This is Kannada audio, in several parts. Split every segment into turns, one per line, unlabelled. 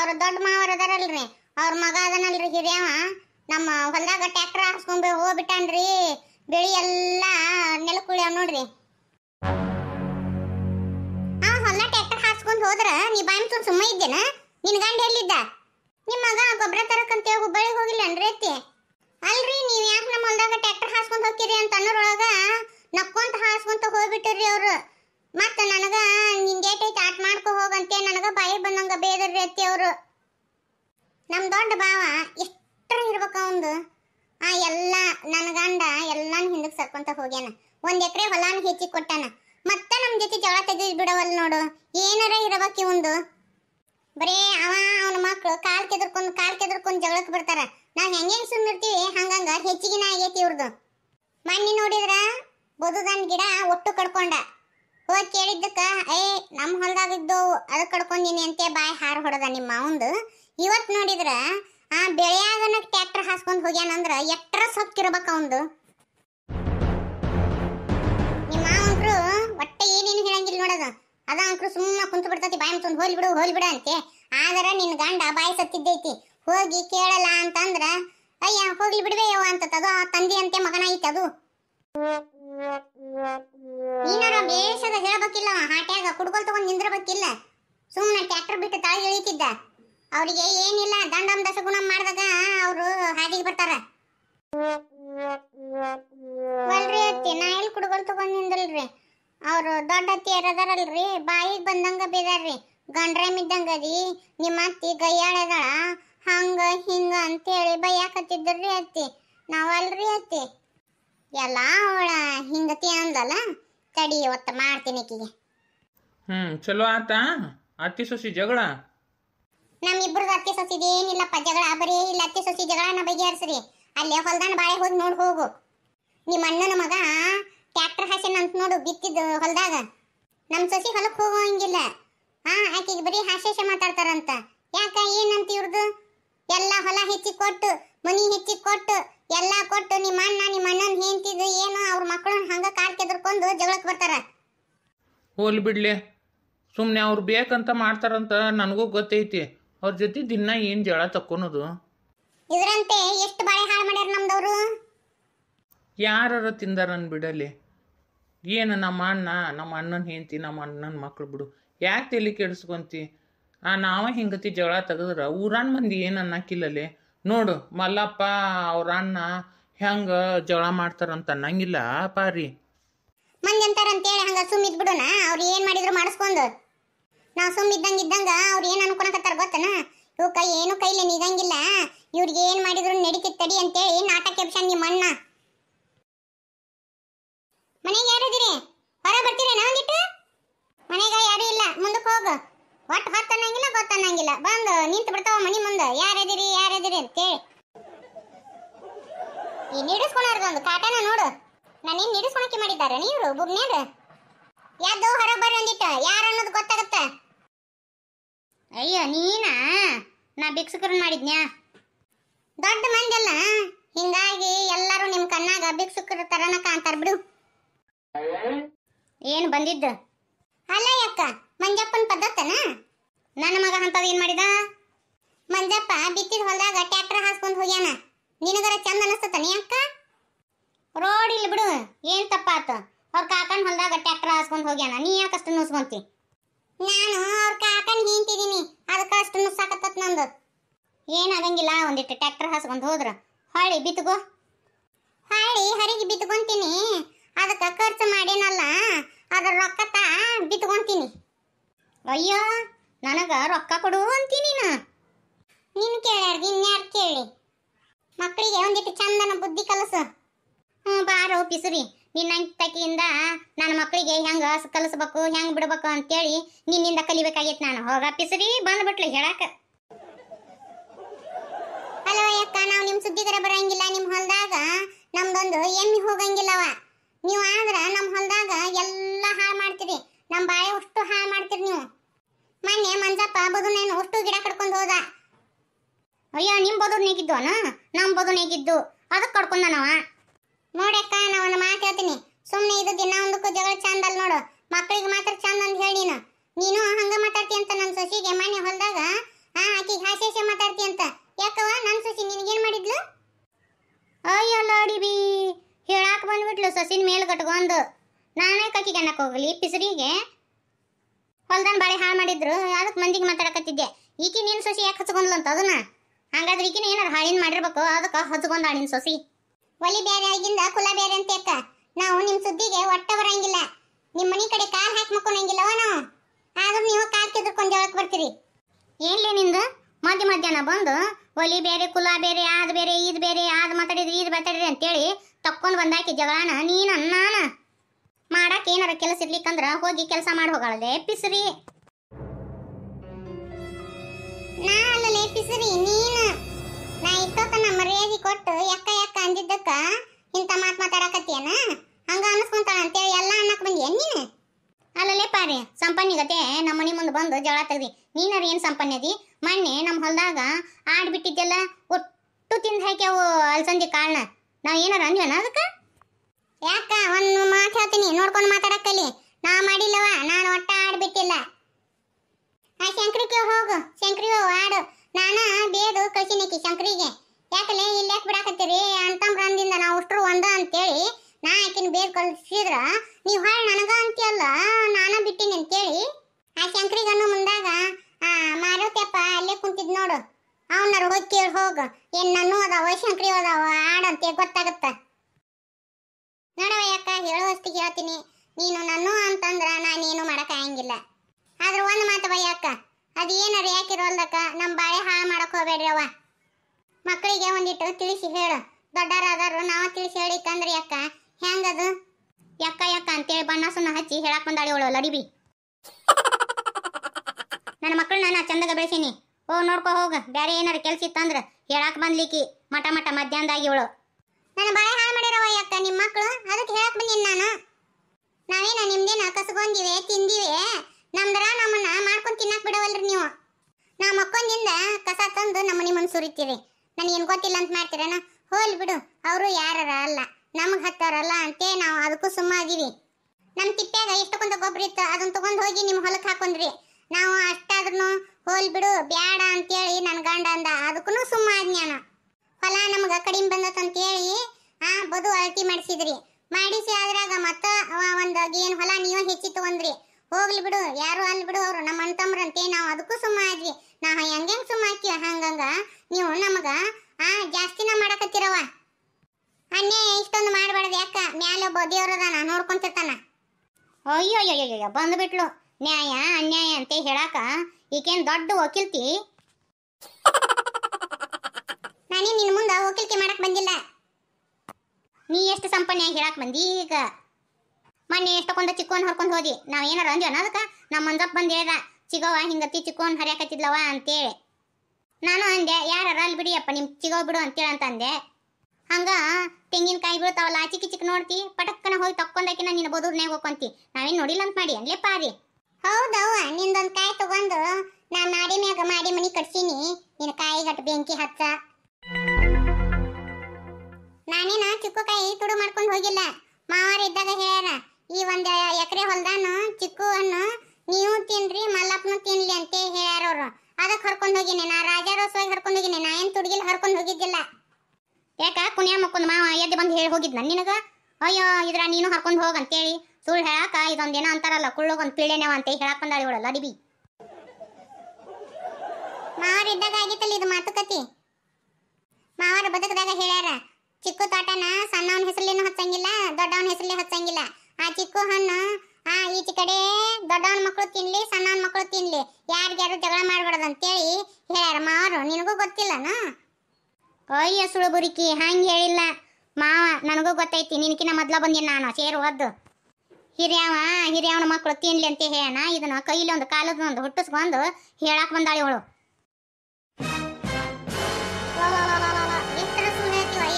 ಅವ್ರು ದೊಡ್ಡ ಮಾವರ ಅದಾರಲ್ರಿ ಅವ್ರ ಮಗ ಅದನಲ್ರಿ ಹಿರಿಯವ ನಮ್ಮ ಹೊಲದಾಗ ಟ್ಯಾಕ್ಟರ್ ಹಾಸ್ಕೊಂಡ್ ಹೋಗ್ಬಿಟ್ಟಾನ್ರಿ ಬೆಳಿ ಎಲ್ಲ ನೆಲಕುಳಿಯವ್ ನೋಡ್ರಿ ಆ ಹೊಲ ಟ್ಯಾಕ್ಟರ್ ಹಾಸ್ಕೊಂಡ್ ಹೋದ್ರ ನೀ ಬಾಯ್ಮಚೂರ್ ಸುಮ್ಮ ಇದ್ದೇನ ನಿನ್ ಗಂಡ ಎಲ್ಲಿದ್ದ ನಿಮ್ಮ ಮಗ ಗೊಬ್ಬರ ತರಕಂತೇಳಿ ಹುಬ್ಬಳ್ಳಿಗೆ ಹೋಗಿಲ್ಲ ಅನ್ರಿ ಅಲ್ರಿ ನೀವು ಯಾಕೆ ನಮ್ಮ ಹೊಲ್ದಾಗ ಟ್ಯಾಕ್ಟರ್ ಹಾಸ್ಕೊಂಡ್ ಹೋಗ್ತೀರಿ ಅಂತ ಅನ್ನೋರೊಳಗ ನಕ್ಕೊಂತ ಹಾಸ್ಕೊಂತ ಹೋಗ್ಬಿಟ್ಟಿರಿ ಅವ್ರು ಮತ್ತ ನನಗ ನಿಂಗೇಟ್ ಐತಿ ಆಟ ಮಾಡ್ಕೊ ಹೋಗಂತೆ ನನಗ ಬಾಯಿ ಬಂದಂಗ ಬೇದರ್ ರೀತಿ ಅವರು ನಮ್ಮ ದೊಡ್ಡ ಭಾವ ಎಷ್ಟರ ಇರ್ಬೇಕು ಅವಂದು ಆ ಎಲ್ಲ ನನ್ನ ಗಂಡ ಎಲ್ಲಾನು ಹಿಂದಕ್ಕೆ ಸರ್ಕೊಂತ ಹೋಗ್ಯಾನ ಒಂದು ಎಕರೆ ಹೊಲಾನು ಹೆಚ್ಚಿ ಕೊಟ್ಟಾನ ಮತ್ತೆ ನಮ್ಮ ಜೊತೆ ಜಗಳ ತೆಗೆದು ಬಿಡವಲ್ ನೋಡು ಏನಾರ ಇರಬೇಕು ಒಂದು ಬರೇ ಅವ ಅವನ ಮಕ್ಕಳು ಕಾಲ್ ಕೆದರ್ಕೊಂಡು ಕಾಲ್ ಕೆದರ್ಕೊಂಡು ಜಗಳಕ್ಕೆ ಬರ್ತಾರ ನಾನು ಹೆಂಗೆ ಸುಮ್ಮಿರ್ತೀವಿ ಹಂಗಂಗ ಹೆಚ್ಚಿಗೆನ ಆಗೈತಿ ಇವ್ರದು ಮಣ್ಣಿ ನೋಡಿದ್ರ ಬದುದನ್ ಗಿಡ ಒಟ್ಟು ಕಡ್ಕೊಂಡ ಹೋಗಿ ಕೇಳಿದ್ದಕ್ಕ ಏ ನಮ್ಮ ಹೊಲದಾಗಿದ್ದು ಅದು ಕಡ್ಕೊಂಡಿನಿ ಅಂತೆ ಬಾಯಿ ಹಾರು ಹೊಡೆದ ನಿಮ್ಮ ಮಾವಂದು ಇವತ್ತು ನೋಡಿದ್ರ ಆ ಬೆಳೆಯಾಗನ ಟ್ಯಾಕ್ಟರ್ ಹಾಸ್ಕೊಂಡು ಹೋಗ್ಯಾನಂದ್ರ ಎಟ್ರ ಸೊಕ್ಕಿರ್ಬೇಕು ಅವಂದು ನಿಮ್ಮ ಮಾವಂದ್ರು ಒಟ್ಟೆ ಏನೇನು ಹೇಳಂಗಿಲ್ಲ ನೋಡೋದು ಅದ ಅಂಕರು ಸುಮ್ಮನೆ ಕುಂತು ಬಿಡ್ತತಿ ಬಾಯಿ ಮುಂದೆ ಹೋಲಿ ಬಿಡು ಹೋಲಿ ಬಿಡು ಅಂತೆ ಆದರ ನಿನ್ನ ಗಂಡ ಬಾಯಿ ಸತ್ತಿದ್ದೈತಿ ಹೋಗಿ ಕೇಳಲ್ಲ ಅಂತಂದ್ರ ಅಯ್ಯ ಹೋಗ್ಲಿ ಬಿಡ್ಬೇಯವ್ವ ಅಂತದ ಅದು ಆ ತಂದೆ ಅಂತೆ ಮಗನ ಐತೆ ಅದು ನೀನಾರ ಬೇಷದ ಹೇಳ್ಬೇಕಿಲ್ಲ ಹಾಟ್ಯಾಗ ಕುಡ್ಕೊಲ್ ತಗೊಂಡ್ ನಿಂದ್ರಬೇಕಿಲ್ಲ ಸುಮ್ಮನೆ ಟ್ರ್ಯಾಕ್ಟರ್ ಬಿಟ್ಟು ತಾಳಿ ಇಳಿತಿದ್ದ ಅವರಿಗೆ ಏನಿಲ್ಲ ದಂಡಂ ಗುಣ ಮಾಡಿದಾಗ ಅವರು ಹಾದಿಗೆ ಬರ್ತಾರ ಒಲ್ರಿ ಅತ್ತಿ ನಾ ಇಲ್ಲಿ ಕುಡ್ಕೊಲ್ ತಗೊಂಡ್ ನಿಂದಲ್ರಿ ಅವರು ದೊಡ್ಡ ಅತ್ತಿ ಇರೋದಾರಲ್ರಿ ಬಾಯಿಗೆ ಬಂದಂಗ ಗಂಡ್ರೇಮ್ ಇದ್ದಂಗ ಇದ್ದಂಗದಿ ನಿಮ್ಮ ಅತ್ತಿ ಗೈಯಾಳೆದಾಳ ಹಂಗ ಹಿಂಗ ಅಂತೇಳಿ ಬೈಯಾಕತ್ತಿದ್ರಿ ಅತ್ತಿ ನಾವಲ್ರಿ ಅತ್ತಿ ಎಲ್ಲ ಅವಳ ಹಿಂಗತಿ ಅಂದಲ್ಲ ತಡಿ ಒತ್ತ ಮಾಡ್ತೀನಿ ಆಕಿಗೆ ಹ್ಮ್ ಚಲೋ ಆತ ಅತ್ತಿ ಸೊಸಿ ಜಗಳ ನಮ್ಮಿಬ್ರದ್ದು ಅತ್ತಿ ಸೊಸಿದು ಏನಿಲ್ಲಪ್ಪ ಜಗಳ ಬರೀ ಇಲ್ಲ ಅತ್ತಿ ಸೊಸಿ ಜಗಳನ ಬಗೆಹರಿಸ್ರಿ ಅಲ್ಲೇ ಹೊಲ್ದಾನ ಬಾಳೆ ಹೋಗಿ ನೋಡಿ ಹೋಗು ನಿಮ್ಮ ಅಣ್ಣನ ಮಗ ಟ್ಯಾಕ್ಟರ್ ಹಾಸನ್ ಅಂತ ನೋಡು ಬಿತ್ತಿದ ಹೊಲ್ದಾಗ ನಮ್ಮ ಸೊಸಿ ಹೊಲಕ್ಕೆ ಹೋಗೋಂಗಿಲ್ಲ ಹಾ ಆಕೆಗೆ ಬರೀ ಹಾಸ್ಯಶ ಮಾತಾಡ್ತಾರಂತ ಯಾಕ ಏನಂತ ಇವ್ರದ್ದು ಎಲ್ಲ ಹೊಲ ಹೆಚ್ಚಿ ಕೊಟ್ಟು ಮನಿ ಹೆಚ್ಚಿ ಕೊಟ್ಟು ಎಲ್ಲ ಕೊಟ್ಟು ನಿಮ್ಮ ಅಣ್ಣ ನಿಮ್ಮ ಅಣ್ಣನ ಹೆಂಡತಿದು ಏನು ಅವ್ರ ಮಕ್ಕಳನ್ನ ಹಂಗ ಕಾಡ್ ಕೆದ್ರಕೊಂಡು ಜಗಳಕ್ಕೆ ಬರ್ತಾರ ಹೋಲ್ ಬಿಡ್ಲಿ ಸುಮ್ಮನೆ ಅವ್ರು ಬೇಕಂತ ಮಾಡ್ತಾರಂತ ನನಗೂ ಗೊತ್ತೈತಿ ಅವ್ರ ಜೊತೆ ದಿನ ಏನು ಜಳ ತಕ್ಕೊನೋದು ಇದ್ರಂತೆ ಎಷ್ಟು ಬಾಳೆ ಹಾಳು ಮಾಡ್ಯಾರ ನಮ್ದವರು ಯಾರು ತಿಂದಾರನ್ ಬಿಡಲಿ ಏನು ನಮ್ಮ ಅಣ್ಣ ನಮ್ಮ ಅಣ್ಣನ ಹೆಂಡತಿ ನಮ್ಮ ಅಣ್ಣನ ಮಕ್ಳು ಬಿಡು ಯಾಕೆ ತಲೆ ಕೆಡಿಸ್ಕೊಂತಿ ಆ ನಾವ ಹಿಂಗತಿ ಜಗಳ ತೆಗೆದ್ರೆ ಊರಾನ್ ಮಂದಿ ಏನು ಅನ್ನಕ್ಕಿಲ್ಲಲೇ ನೋಡು ಮಲ್ಲಪ್ಪ ಅವ್ರ ಅಣ್ಣ ಹೆಂಗ ಜಗಳ ಮಾಡ್ತಾರಂತ ಅನ್ನಂಗಿಲ್ಲ ಪಾರಿ ಮಂದಿ ಅಂತಾರ ಅಂತೇಳಿ ಹಂಗ ಸುಮ್ಮ ಇದ್ಬಿಡೋಣ ಅವ್ರ ಏನು ಮಾಡಿದ್ರು ಮಾಡಿಸ್ಕೊಂಡು ನಾ ಸುಮ್ ಇದ್ದಂಗ ಇದ್ದಂಗ ಅವ್ರ ಏನು ಅನ್ಕೊಳಕತ್ತಾರ ಗೊತ್ತನ ಕೈ ಏನು ಕೈಲಿ ನಿಗಂಗಿಲ್ಲ ಇವ್ರಿಗೆ ಏನು ಮಾಡಿದ್ರು ನಡೀತಿತ್ತಡಿ ಅಂತೇಳಿ ನಾಟಕ ಎಬ್ಸನ್ ನಿಮ್ಮ ಅಣ್ಣ ಮನೆಗೆ ನೀಡಿಸ್ಕೊಳಾರ್ದ ಒಂದು ಕಾಟನ ನೋಡು ನಾನೇನ್ ನೀಡಿಸ್ಕೊಳಕ್ಕೆ ಮಾಡಿದ್ದಾರೆ ನೀವ್ರು ಬುಗ್ನೇರು ಯಾವ್ದು ಹೊರ ಬರ್ರಿ ಒಂದಿಟ್ಟು ಯಾರು ಅನ್ನೋದು ಗೊತ್ತಾಗುತ್ತೆ ಅಯ್ಯೋ ನೀನಾ ನಾ ಭಿಕ್ಷುಕರು ಮಾಡಿದ್ನ್ಯಾ ದೊಡ್ಡ ಮಂದಿ ಅಲ್ಲ ಹಿಂಗಾಗಿ ಎಲ್ಲರೂ ನಿಮ್ ಕಣ್ಣಾಗ ಭಿಕ್ಷುಕರ ತರನ ಕಾಣ್ತಾರ ಬಿಡು ಏನು ಬಂದಿದ್ದು ಅಲ್ಲ ಯಾಕ ಮಂಜಪ್ಪನ ಪದ್ಧತನ ನನ್ನ ಮಗ ಅಂತದ ಏನ್ ಮಾಡಿದ ಮಂಜಪ್ಪ ಬಿತ್ತಿದ ಹೊಲದಾಗ ಟ್ರ್ಯಾಕ್ಟರ್ ಹಾಸ್ಕೊಂಡ್ ಹೋಗ್ಯಾನ ನಿನಗರ ಚಂದ ಅನಿಸ್ತ ನೀ ಅಕ್ಕ ರೋಡ್ ಇಲ್ಲಿ ಬಿಡು ಏನು ತಪ್ಪಾತ ಅವ್ರ ಕಾಕನ ಹೊಲದಾಗ ಟ್ಯಾಕ್ಟರ್ ಹಾಸ್ಕೊಂಡು ಹೋಗ್ಯಾನ ನೀ ಯಾಕೆ ಅಷ್ಟು ನುಸ್ಕೊಂತಿ ನಾನು ಅವ್ರ ಕಾಕನ ಹಿಂತಿದ್ದೀನಿ ಅದಕ್ಕೆ ಅಷ್ಟು ನುಸ್ಸಾಕತ್ತ ನಂದು ಏನಾಗಂಗಿಲ್ಲ ಒಂದಿಟ್ಟು ಟ್ಯಾಕ್ಟರ್ ಹಾಸ್ಕೊಂಡು ಹೋದ್ರ ಹಳ್ಳಿ ಬಿತ್ಗೋ ಹಳ್ಳಿ ಹರಿಗೆ ಬಿತ್ಕೊಂತೀನಿ ಅದಕ್ಕೆ ಖರ್ಚು ಮಾಡೇನಲ್ಲ ಅದ್ರ ರೊಕ್ಕ ತಾ ಬಿತ್ಕೊಂತೀನಿ ಅಯ್ಯೋ ನನಗೆ ರೊಕ್ಕ ಕೊಡು ಅಂತೀನಿ ನಿನ್ ಕೇಳಾರ್ ಇನ್ಯಾರು ಕೇಳಿ ಮಕ್ಕಳಿಗೆ ಒಂದಿಟ್ಟು ಚಂದನ ಬುದ್ಧಿ ಕಲಸು ಹ್ಞೂ ಬಾರೋ ಪಿಸುರಿ ತಕಿಯಿಂದ ನನ್ನ ಮಕ್ಕಳಿಗೆ ಹೆಂಗೆ ಕಲಿಸ್ಬೇಕು ಹೆಂಗೆ ಬಿಡ್ಬೇಕು ಅಂತೇಳಿ ನಿನ್ನಿಂದ ಕಲಿಬೇಕಾಗಿತ್ತು ನಾನು ಹೋಗ ಪಿಸುರಿ ಬಂದ್ಬಿಟ್ಲು ಹೇಳಕ್ಕ ಹಲೋ ಅಕ್ಕ ನಾವು ನಿಮ್ಮ ಸುದ್ದಿಗರ ಬರಂಗಿಲ್ಲ ನಿಮ್ಮ ಹೊಲದಾಗ ನಮ್ದೊಂದು ಎಮ್ಮಿ ಹೋಗಂಗಿಲ್ಲವ ನೀವು ಆದ್ರೆ ನಮ್ಮ ಹೊಲದಾಗ ಎಲ್ಲ ಹಾಳು ಮಾಡ್ತೀರಿ ನಮ್ಮ ಬಾಯಿ ಅಷ್ಟು ಹಾಳು ಮಾಡ್ತೀರಿ ನೀವು ಮೊನ್ನೆ ಮಂಜಪ್ಪ ಬದುನೇನು ಅಷ್ಟು ಗಿಡ ಕಡ್ಕೊಂಡು ಹೋದ ಅಯ್ಯ ನಿಮ್ಮ ಬದುರು ಅನಾ ನಮ್ಮ ಬದುರು ನೀಗಿದ್ದು ಅದಕ್ಕೆ ಕಡ್ಕೊಂಡ ನಾವ ನೋಡಕ್ಕ ನಾ ಒಂದು ಮಾತು ಹೇಳ್ತೀನಿ ಸುಮ್ಮನೆ ಇದು ದಿನ ಒಂದಕ್ಕೂ ಜಗಳ ಚಂದ ಅಲ್ಲ ನೋಡು ಮಕ್ಕಳಿಗೆ ಮಾತ್ರ ಚಂದ ಅಂತ ಹೇಳಿ ನೀನು ಹಂಗ ಮಾತಾಡ್ತಿ ಅಂತ ನನ್ನ ಸೊಸಿಗೆ ಮನೆ ಹೊಲದಾಗ ಆ ಹಾಕಿ ಹಾಸ್ಯ ಮಾತಾಡ್ತಿ ಅಂತ ಯಾಕವ ನನ್ನ ಸೊಸಿ ನಿನಗೇನು ಮಾಡಿದ್ಲು ಅಯ್ಯೋ ನೋಡಿ ಬಿ ಹೇಳಾಕ ಬಂದ್ಬಿಟ್ಲು ಸೊಸಿನ ಮೇಲೆ ಕಟ್ಕೊಂಡು ನಾನೇ ಕಾಕಿಗೆ ಅನ್ನಕ್ಕೆ ಹೋಗಲಿ ಪಿಸರಿಗೆ ಹೊಲ್ದಾನ ಬಾಳೆ ಹಾಳು ಮಾಡಿದ್ರು ಅದಕ್ಕೆ ಮಂದಿಗೆ ಮಾತಾಡಕತ್ತಿದ್ದೆ ಈಕಿ ನೀನು ಸೊಸಿ ಯಾಕೆ ಹಚ್ಕೊಂಡ್ಲು ಅಂತ ಅದನ್ನ ಹಂಗಾದ್ರೆ ಈಗಿನ ಏನಾರ ಹಾಳಿನ ಮಾಡಿರ್ಬೇಕು ಅದಕ್ಕೆ ಹಚ್ಕೊಂಡ್ ಹಾಳಿನ ಸೊಸಿ ಒಲಿ ಬೇರೆ ಆಗಿಂದ ಕುಲ ಬೇರೆ ಅಂತ ಅಕ್ಕ ನಾವು ನಿಮ್ಮ ಸುದ್ದಿಗೆ ಒಟ್ಟ ಬರಂಗಿಲ್ಲ ನಿಮ್ಮ ಮನೆ ಕಡೆ ಕಾಲ್ ಹಾಕ್ ಮಕ್ಕೊಂಡಂಗಿಲ್ಲವ ನಾವು ಆದ್ರೂ ನೀವು ಕಾಲ್ ಕೆದ್ರಕೊಂಡು ಹೇಳಕ್ ಬರ್ತೀರಿ ಏನ್ಲೇ ನಿಂದು ಮಧ್ಯ ಮಧ್ಯಾಹ್ನ ಬಂದು ಒಲಿ ಬೇರೆ ಕುಲ ಬೇರೆ ಅದು ಬೇರೆ ಇದ್ ಬೇರೆ ಅದು ಮಾತಾಡಿದ್ರಿ ಈದ್ ಮಾತಾಡಿದ್ರಿ ಅಂತೇಳಿ ತಕ್ಕೊಂಡು ಬಂದಾಕಿ ಜಗಳನ ನೀನ ನಾನು ಮಾಡಕ್ಕೆ ಏನಾರ ಕೆಲಸ ಇರ್ಲಿಕ್ಕಂದ್ರ ಹೋಗಿ ಕೆಲಸ ಮಾಡಿ ಹೋಗಳದೆ ಎಪ್ಪಿಸ್ರಿ ನೀ ನೀನ ನಾ ಇಷ್ಟೊತ್ತನ ಮರ್ಯಾದಿ ಕೊಟ್ಟು ಎಕ್ಕ ಎಕ್ಕ ಅಂದಿದ್ದಕ್ಕ ಇಂಥ ಮಾತು ಮಾತಾಡಕತ್ತೀಯನ ಹಂಗ ಅನಿಸ್ಕೊಂತಾಳ ಅಂತೇಳಿ ಎಲ್ಲ ಅನ್ನಕ್ ಬಂದಿಯ ನೀನು ಅಲ್ಲಲ್ಲೇ ಪಾರಿ ಸಂಪನ್ನಿ ಗತೆ ನಮ್ಮ ಮನೆ ಮುಂದೆ ಬಂದು ಜಗಳ ತೆಗ್ದಿ ನೀನಾರ ಏನು ಸಂಪನ್ನಿ ಅದಿ ಮೊನ್ನೆ ನಮ್ಮ ಹೊಲದಾಗ ಆಡ್ಬಿಟ್ಟಿದ್ದೆಲ್ಲ ಒಟ್ಟು ತಿಂದು ಹಾಕ್ಯಾವು ಅಲ್ಸಂದಿ ಕಾಳನ್ನ ನಾವು ಏನಾರ ಅಂದ್ವೇನ ಅದಕ್ಕೆ ಯಾಕ ಒಂದು ಮಾತು ಹೇಳ್ತೀನಿ ನೋಡ್ಕೊಂಡು ಮಾತಾಡಕ್ಕಲ್ಲಿ ನಾ ಮಾಡಿಲ್ಲವ ನಾನು ಒಟ್ಟ ಆಡ್ಬಿಟ್ಟು ಕೇಳಿ ಹೋಗು ಏನ್ ನನ್ನೂ ಅದಾವ ಶಂಕರಿ ಅದಾವ ಆಡಂತೆ ಗೊತ್ತಾಗತ್ತ ನೋಡವ ಯಾಕ ಹೇಳುವಷ್ಟಿಗೆ ಹೇಳ್ತೀನಿ ನೀನು ನನ್ನೂ ಅಂತಂದ್ರ ನಾನು ಏನು ಮಾಡಕ್ಕಾಗಂಗಿಲ್ಲ ಆದ್ರೆ ಒಂದು ಮಾತು ಬಯ್ಯಕ್ಕ ಅದೇನಾರ ಯಾಕಿರೋಲ್ದಕ್ಕ ನಮ್ಮ ಬಾಳೆ ಹಾಳು ಮಾಡಕ್ ಹೋಗ್ಬೇಡ್ರಿ ಅವ ಮಕ್ಕಳಿಗೆ ಒಂದಿಟ್ಟು ತಿಳಿಸಿ ಹೇಳು ದೊಡ್ಡರಾದರು ನಾವು ತಿಳಿಸಿ ಹೇಳಿತ್ತಂದ್ರಿ ಅಕ್ಕ ಹೆಂಗದು ಯಾಕ ಯಾಕ ಅಂತೇಳಿ ಬಣ್ಣ ಸುಣ್ಣ ಹಚ್ಚಿ ಹೇಳಕ್ ಬಂದಾಳಿ ಅವಳು ಲಡಿಬಿ ನನ್ನ ಮಕ್ಕಳು ನಾನು ಚಂದಗ ಬೆಳೆಸೀನಿ ಓ ನೋಡ್ಕೋ ಹೋಗ ಬೇರೆ ಏನಾರ ಕೆಲ್ಸ ಇತ್ತಂದ್ರ ಹೇಳಾಕ ಬಂದ್ಲಿಕ್ಕಿ ಮಠ ಮಠ ಮಧ್ಯಾಹ್ನದಾಗಿ ಇವಳು ನನ್ನ ಬಾಳೆ ಹಾಳು ಮಾಡಿರೋ ಅಕ್ಕ ನಿಮ್ಮ ಮಕ್ಕಳು ಅದಕ್ಕೆ ಹೇಳಕ್ ಬಂದಿನಿ ನಾನು ನಾವೇನ ನಿಮ್ದೇನ ಕಸ್ಗೊಂದಿವೆ ತಿಂದಿವೆ ನಮ್ದರ ನಮ್ಮನ್ನ ಮಾಡ್ಕೊಂಡು ತಿನ್ನಕ್ ಬಿಡವಲ್ರಿ ನೀವು ನಾ ಮಕ್ಕೊಂದಿಂದ ಕಸ ತಂದು ನಮ್ಮ ನಿಮ್ಮನ್ನ ಸುರಿತೀವಿ ನನಗೇನು ಗೊತ್ತಿಲ್ಲ ಅಂತ ಮಾಡ್ತೀರೇನ ಹೋಲ್ ಬಿಡು ಅವರು ಯಾರರ ಅಲ್ಲ ನಮಗೆ ಹತ್ತಾರಲ್ಲ ಅಂತೇ ನಾವು ಅದಕ್ಕೂ ಸುಮ್ಮ ಅದೀವಿ ನಮ್ಮ ತಿಪ್ಪ್ಯಾಗ ಎಷ್ಟು ಕೊಂದ ಗೊಬ್ಬರ ಇತ್ತು ಅದನ್ನ ತಗೊಂಡು ಹೋಗಿ ನಿಮ್ಮ ಹೊಲಕ್ಕೆ ಹಾಕೊಂಡ್ರಿ ನಾವು ಅಷ್ಟಾದ್ರೂ ಹೋಲ್ ಬಿಡು ಬ್ಯಾಡ ಅಂತೇಳಿ ನನ್ನ ಗಂಡ ಅಂದ ಅದಕ್ಕೂ ಸುಮ್ಮ ಆಜ್ಞಾನ ಫಲ ನಮ್ಗೆ ಕಡಿಮೆ ಬಂದತ್ ಹೇಳಿ ಆ ಬದು ಅಳತಿ ಮಾಡಿಸಿದ್ರಿ ಮಾಡಿಸಿ ಅದ್ರಾಗ ಮತ್ತ ಒಂದು ಏನು ಹೊಲ ನೀವು ಹೆಚ್ಚಿತ್ತು ಅಂದ್ರಿ ಹೋಗ್ಲಿ ಬಿಡು ಯಾರು ಅಲ್ಲಿ ಬಿಡು ಅವರು ನಮ್ಮ ಅಂತಮ್ರಂತೆ ನಾವು ಅದಕ್ಕೂ ಸುಮ್ಮ ಆದ್ವಿ ನಾವು ಹೆಂಗೆ ಸುಮ್ಮ ಹಾಕಿವ ಹಂಗಂಗ ನೀವು ನಮಗ ಆ ಜಾಸ್ತಿನ ಮಾಡಕತ್ತಿರವ ಅನ್ಯಾಯ ಇಷ್ಟೊಂದು ಮಾಡಬಾರ್ದು ಯಾಕ ಮ್ಯಾಲೆ ಒಬ್ಬ ದೇವ್ರದಾನ ನೋಡ್ಕೊಂತಿರ್ತಾನ ಅಯ್ಯೋ ಅಯ್ಯೋ ಅಯ್ಯೋ ಬಂದ್ಬಿಟ್ಲು ನ್ಯಾಯ ಅನ್ಯಾಯ ಅಂತ ಹೇಳಾಕ ಈಕೇನ್ ದೊಡ್ಡ ವಕೀಲ್ತಿ ನಾನೇ ನಿನ್ ಮುಂದ ವಕೀಲ್ತಿ ಮಾಡಕ್ ಬಂದಿಲ್ಲ ನೀ ಎಷ್ಟು ಸಂಪನ್ಯಾಗಿ ಹೇಳಕ್ ಬಂದಿ ಈಗ ಮೊನ್ನೆ ಎಷ್ಟೊಂದ ಚಿಕ್ಕೋನ್ ಹರ್ಕೊಂಡ್ ಹೋದಿ ನಾವ್ ಏನಾರ ಅಂದ್ಯೋ ಅನ್ನೋದಕ್ಕ ನಮ್ಮ ಮಂಜಪ್ಪ ಬಂದ್ ಹೇಳ್ದ ಚಿಗವ ಹಿಂಗತಿ ಚಿಕ್ಕೋನ್ ಹರಿಯಾಕತ್ತಿದ್ಲವ ಅಂತೇಳಿ ನಾನು ಅಂದೆ ಯಾರ ಅಲ್ಲಿ ಬಿಡಿಯಪ್ಪ ನಿಮ್ ಚಿಗೋ ಬಿಡು ಅಂತೇಳಿ ಅಂತ ಅಂದೆ ಹಂಗ ತೆಂಗಿನಕಾಯಿ ಬೀಳ್ತಾವಲ್ಲ ಚಿಕ್ಕ ಚಿಕ್ಕ ನೋಡ್ತಿ ಪಟಕ್ಕನ ಹೋಗಿ ತಕ್ಕೊಂಡಕಿನ ನಿನ್ನ ಬದೂರ್ನೇ ಹೋಗ್ಕೊಂತಿ ನಾವೇನ್ ನೋಡಿಲ್ಲ ಅಂತ ಮಾಡಿ ಅಲ್ಲೇ ಪಾರಿ ಹೌದವ್ವ ನಿಂದೊಂದು ಕಾಯಿ ತಗೊಂಡು ನಾ ಮಾಡಿ ಮ್ಯಾಗ ಮಾಡಿ ಮನಿ ಕಟ್ಸೀನಿ ನಿನ್ನ ಗಟ್ಟು ಬೆಂಕಿ ಹಚ್ಚ ನಾನೇನ ಚಿಕ್ಕ ಕಾಯಿ ತುಡು ಮಾಡ್ಕೊಂಡು ಹೋಗಿಲ್ಲ ಮಾವಾರ ಇದ್ದಾಗ ಹೇಳ್ಯಾರ ಈ ಒಂದು ಎಕರೆ ಹೊಲ್ದಾನು ಚಿಕ್ಕು ಹಣ್ಣು ನೀವು ತಿನ್ರಿ ಮಲ್ಲಪ್ಪನು ತಿನ್ಲಿ ಅಂತ ಹೇಳ್ಯಾರ ಅವ್ರು ಅದಕ್ಕೆ ಹರ್ಕೊಂಡು ಹೋಗಿನಿ ನಾ ರಾಜಾರೋಸವಾಗಿ ಹರ್ಕೊಂಡು ಹೋಗಿನಿ ನಾ ಏನು ತುಡುಗಿಲ್ ಹರ್ಕೊಂಡು ಹೋಗಿದ್ದಿಲ್ಲ ಯಾಕ ಕುಣಿಯ ಮಕ್ಕೊಂದು ಮಾವ ಎದ್ದು ಬಂದು ಹೇಳಿ ಹೋಗಿದ್ನ ನಿನಗ ಅಯ್ಯೋ ಇದ್ರ ನೀನು ಹರ್ಕೊಂಡು ಹೋಗಂತೇಳಿ ಸುಳ್ಳು ಹೇಳಾಕ ಇದೊಂದೇನ ಅಂತಾರಲ್ಲ ಕುಳ್ಳೋಗೊಂದು ಪೀಳೆನೇವ ಅಂತ ಹೇಳಕ್ ಬಂದಾಳಿ ಇವಳಲ್ಲ ಅಡಿಬಿ ಮಾವರಿದ್ದಾಗ ಆಗಿತ್ತಲ್ಲ ಇದು ಮಾತುಕತಿ ಮಾವರ ಬದುಕದಾಗ ಹೇಳ್ಯಾರ ಚಿಕ್ಕ ತೋಟನ ಸಣ್ಣವನ ಹೆಸರಲ್ಲಿನೂ ಹಚ್ಚಂಗಿಲ್ಲ ದೊಡ್ಡವನ ಹೆಸರಲ್ಲಿ ಹಚ್ಚಂಗಿಲ್ಲ ಆ ಚಿಕ್ಕ ಹಣ್ಣು ಆ ಈಚ ಕಡೆ ದೊಡ್ಡವನ ಮಕ್ಕಳು ತಿನ್ಲಿ ಸಣ್ಣವನ ಮಕ್ಕಳು ತಿನ್ಲಿ ಯಾರಿಗ್ಯಾರು ಜಗಳ ಮಾಡ್ಬಾರ್ದು ಅಂತೇಳಿ ಹೇಳ್ಯಾರ ಮಾವರು ನಿನಗೂ ಗೊತ್ತಿಲ್ಲನ ಅಯ್ಯ ಬುರಿಕಿ ಹಂಗೆ ಹೇಳಿಲ್ಲ ಮಾವ ನನಗೂ ಗೊತ್ತೈತಿ ನಿನಕಿನ ಮೊದ್ಲ ಬಂದಿನ ನಾನು ಸೇರು ಒದ್ದು ಹಿರಿಯವ ಹಿರಿಯವನ ಮಕ್ಕಳು ತಿನ್ಲಿ ಅಂತ ಹೇಳ ಇದನ್ನ ಕೈಲಿ ಒಂದು ಕಾಲದ ಒಂದು ಹುಟ್ಟಿಸ್ಕೊಂಡು ಹೇಳಕ್ ಬಂದಾಳೆ ಇವಳು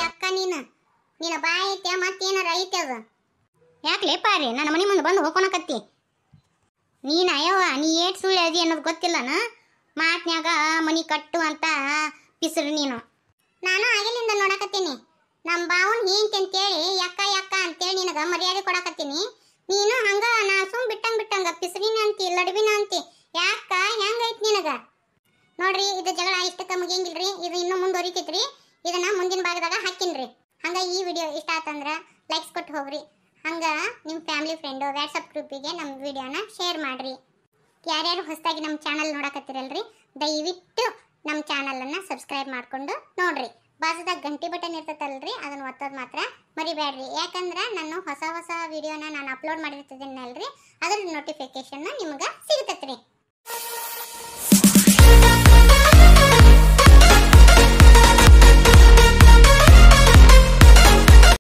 ಅಕ್ಕ ನೀನು ನೀನು ಬಾಯಿ ಐತೆ ಮತ್ತೇನಾರ ಐತೆ ಅದು ಯಾಕೆ ಪಾರಿ ನನ್ನ ಮನೆ ಮುಂದೆ ಬಂದು ಹೋಗೋಣಕತ್ತಿ ನೀನ ಅಯ್ಯವ್ವ ನೀ ಏಟ್ ಸುಳ್ಳು ಅದಿ ಅನ್ನೋದು ಗೊತ್ತಿಲ್ಲನ ಮಾತ್ನ್ಯಾಗ ಮನಿ ಕಟ್ಟು ಅಂತ ಪಿಸರು ನೀನು ನಾನು ಆಗಿಲಿಂದ ನೋಡಕತ್ತೀನಿ ನಮ್ಮ ಬಾವನ್ ಹೇಂತಿ ಅಂತೇಳಿ ಯಕ್ಕ ಯಕ್ಕ ಅಂತೇಳಿ ನಿನಗೆ ಮರ್ಯಾದೆ ಕೊಡಕತ್ತೀನಿ ನೀನು ಹಂಗ ನಾ ಸುಮ್ ಬಿಟ್ಟಂಗ್ ಬಿಟ್ಟಂಗ ಪಿಸರಿನ ಅಂತಿ ಲಡ್ಬಿನ ಅಂತಿ ಯಾಕ ಹೆಂಗೈತ್ ನಿನಗ ನೋಡ್ರಿ ಇದು ಜಗಳ ಇಷ್ಟಕ್ಕ ಮುಗಿಯಂಗಿಲ್ರಿ ಇದು ಇನ್ನೂ ಮುಂದುವರಿತೈತ್ರಿ ಇದನ್ನ ಮುಂದಿನ ಭಾಗದಾಗ ಹಾಕಿನ್ರಿ ಹಂಗ ಈ ವಿಡಿಯೋ ಇಷ್ಟ ಆತಂದ್ರ ಲೈಕ್ಸ್ ಕೊಟ್ಟು ಹೋಗ್ರಿ ಹಂಗ ನಿಮ್ ಫ್ಯಾಮಿಲಿ ಫ್ರೆಂಡು ವಾಟ್ಸಪ್ ಗ್ರೂಪಿಗೆ ನಮ್ಮ ವಿಡಿಯೋನ ಶೇರ್ ಮಾಡ್ರಿ ಯಾರ್ಯಾರು ಹೊಸದಾಗಿ ನಮ್ಮ ಚಾನಲ್ ನೋಡಕತ್ತಿರಲ್ರಿ ದಯವಿಟ್ಟು ನಮ್ಮ ಚಾನಲನ್ನು ಸಬ್ಸ್ಕ್ರೈಬ್ ಮಾಡ್ಕೊಂಡು ನೋಡ್ರಿ ಬಾಜುದಾಗ ಗಂಟಿ ಬಟನ್ ಇರ್ತೈತಲ್ರಿ ಅದನ್ನ ಒತ್ತೋದು ಮಾತ್ರ ಮರಿಬೇಡ್ರಿ ಯಾಕಂದ್ರೆ ನಾನು ಹೊಸ ಹೊಸ ವಿಡಿಯೋನ ನಾನು ಅಪ್ಲೋಡ್ ಮಾಡಿರ್ತಿದ್ದೀನಲ್ರಿ ಅದ್ರ ನೋಟಿಫಿಕೇಶನ್ ನಿಮಗೆ ಸಿಗ್ತೈತ್ರಿ